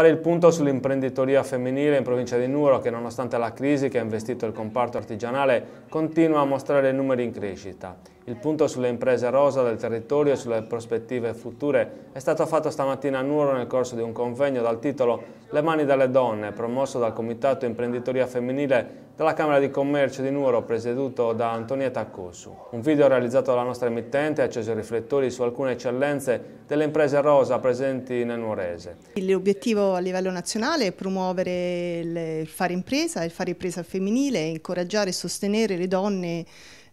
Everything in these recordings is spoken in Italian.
fare il punto sull'imprenditoria femminile in provincia di Nuoro che nonostante la crisi che ha investito il comparto artigianale continua a mostrare numeri in crescita. Il punto sulle imprese rosa del territorio e sulle prospettive future è stato fatto stamattina a Nuoro nel corso di un convegno dal titolo Le mani delle donne, promosso dal Comitato Imprenditoria Femminile dalla Camera di Commercio di Nuoro presieduto da Antonietta Accosu. Un video realizzato dalla nostra emittente ha acceso i riflettori su alcune eccellenze delle imprese rosa presenti nel Nuorese. L'obiettivo a livello nazionale è promuovere il fare impresa, il fare impresa femminile, incoraggiare e sostenere le donne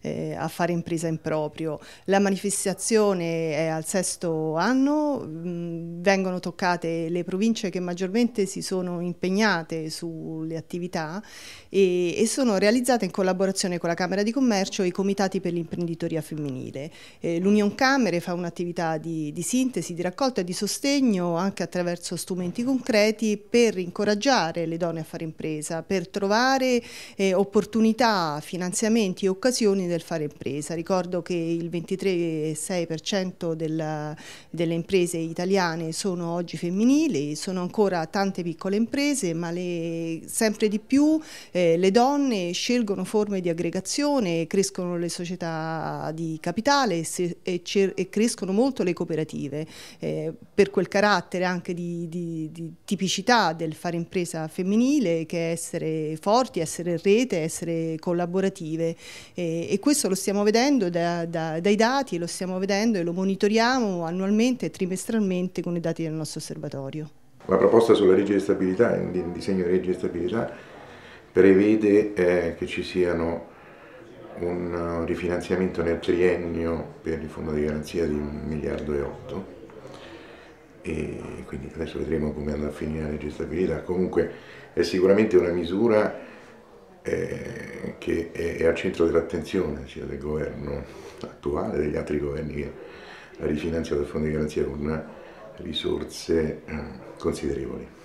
eh, a fare impresa in proprio. La manifestazione è al sesto anno, mh, mm, vengono toccate le province che maggiormente si sono impegnate sulle attività e, e sono realizzate in collaborazione con la Camera di Commercio e i comitati per l'imprenditoria femminile. Eh, L'Union Camere fa un'attività di, di sintesi, di raccolta e di sostegno anche attraverso strumenti concreti per incoraggiare le donne a fare impresa, per trovare eh, opportunità, finanziamenti e occasioni del fare impresa. Ricordo che il 23,6% delle imprese italiane sono oggi femminili, sono ancora tante piccole imprese, ma le, sempre di più eh, le donne scelgono forme di aggregazione, crescono le società di capitale se, e, e, crescono molto le cooperative. Eh, per quel carattere anche di, di, di tipicità del fare impresa femminile che è essere forti, essere in rete, essere collaborative eh, e questo lo stiamo vedendo da, da, dai dati, lo stiamo vedendo e lo monitoriamo annualmente e trimestralmente con i dati del nostro osservatorio. La proposta sulla legge di stabilità, il disegno di legge di stabilità, prevede eh, che ci siano un rifinanziamento nel triennio per il fondo di garanzia di 1 miliardo e 8 e quindi adesso vedremo come andrà a finire la legge di stabilità comunque è sicuramente una misura eh, che è, è, al centro dell'attenzione sia del governo attuale, degli altri governi che ha rifinanziato il Fondo di Garanzia con risorse eh, considerevoli.